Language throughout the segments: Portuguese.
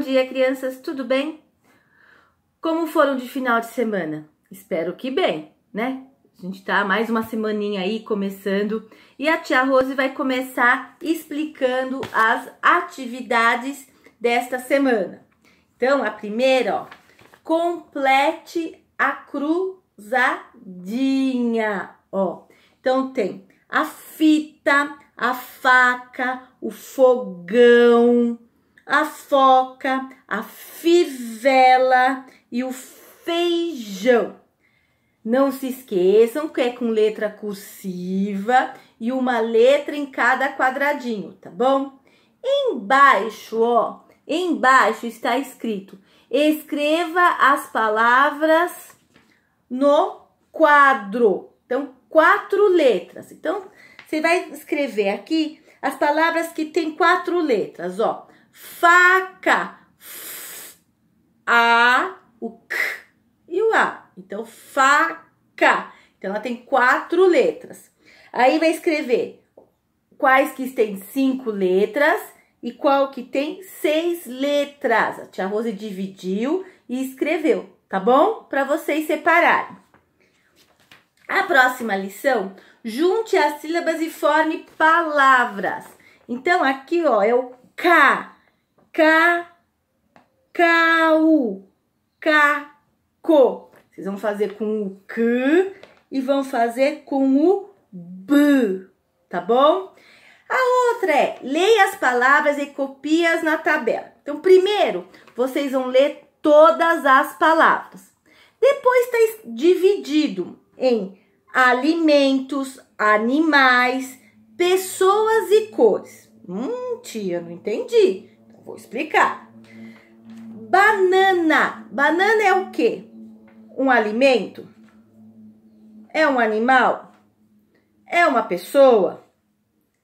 dia, crianças, tudo bem? Como foram de final de semana? Espero que bem, né? A gente tá mais uma semaninha aí começando e a tia Rose vai começar explicando as atividades desta semana. Então, a primeira, ó, complete a cruzadinha, ó. Então tem a fita, a faca, o fogão, a foca, a fivela e o feijão. Não se esqueçam que é com letra cursiva e uma letra em cada quadradinho, tá bom? Embaixo, ó, embaixo está escrito: escreva as palavras no quadro. Então, quatro letras. Então, você vai escrever aqui as palavras que tem quatro letras, ó faca. F, a, o K e o A. Então, faca. Então, ela tem quatro letras. Aí vai escrever quais que têm cinco letras e qual que tem seis letras. A tia Rose dividiu e escreveu, tá bom? Para vocês separarem. A próxima lição, junte as sílabas e forme palavras. Então, aqui, ó, é o K cacau, caco. Vocês vão fazer com o K e vão fazer com o b, tá bom? A outra é leia as palavras e copie-as na tabela. Então, primeiro, vocês vão ler todas as palavras. Depois está dividido em alimentos, animais, pessoas e cores. Hum, tia, não entendi. Vou explicar. Banana. Banana é o quê? Um alimento? É um animal? É uma pessoa?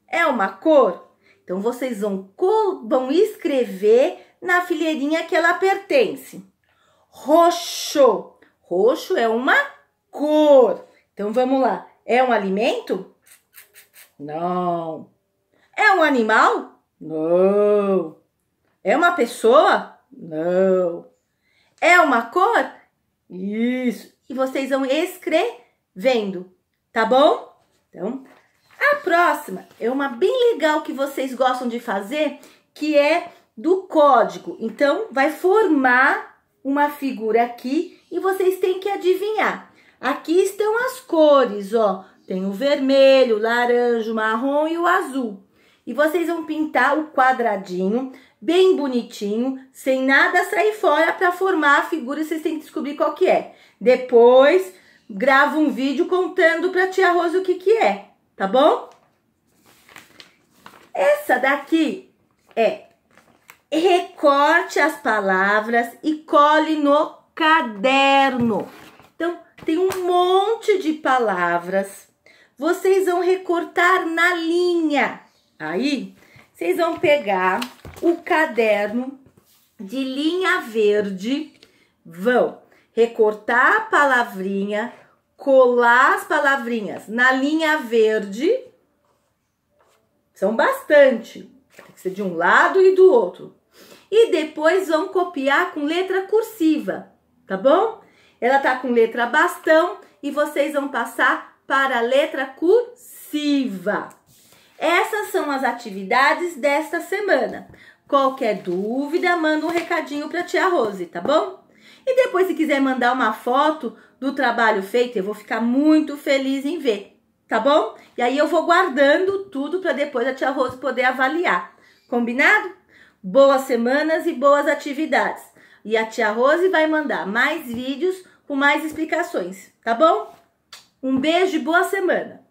É uma cor? Então vocês vão, vão escrever na fileirinha que ela pertence. Roxo. Roxo é uma cor. Então vamos lá. É um alimento? Não. É um animal? Não. É uma pessoa? Não. É uma cor? Isso. E vocês vão escrevendo, tá bom? Então, a próxima é uma bem legal que vocês gostam de fazer, que é do código. Então, vai formar uma figura aqui e vocês têm que adivinhar. Aqui estão as cores, ó. Tem o vermelho, o laranja, o marrom e o azul. E vocês vão pintar o quadradinho bem bonitinho, sem nada sair fora para formar a figura, vocês têm que descobrir qual que é. Depois, gravo um vídeo contando para tia Rosa o que que é, tá bom? Essa daqui é recorte as palavras e cole no caderno. Então, tem um monte de palavras. Vocês vão recortar na linha. Aí, vocês vão pegar o caderno de linha verde, vão recortar a palavrinha, colar as palavrinhas na linha verde. São bastante, tem que ser de um lado e do outro. E depois vão copiar com letra cursiva, tá bom? Ela tá com letra bastão e vocês vão passar para a letra cursiva. Essas são as atividades desta semana. Qualquer dúvida, manda um recadinho para a tia Rose, tá bom? E depois, se quiser mandar uma foto do trabalho feito, eu vou ficar muito feliz em ver, tá bom? E aí eu vou guardando tudo para depois a tia Rose poder avaliar. Combinado? Boas semanas e boas atividades. E a tia Rose vai mandar mais vídeos com mais explicações, tá bom? Um beijo e boa semana!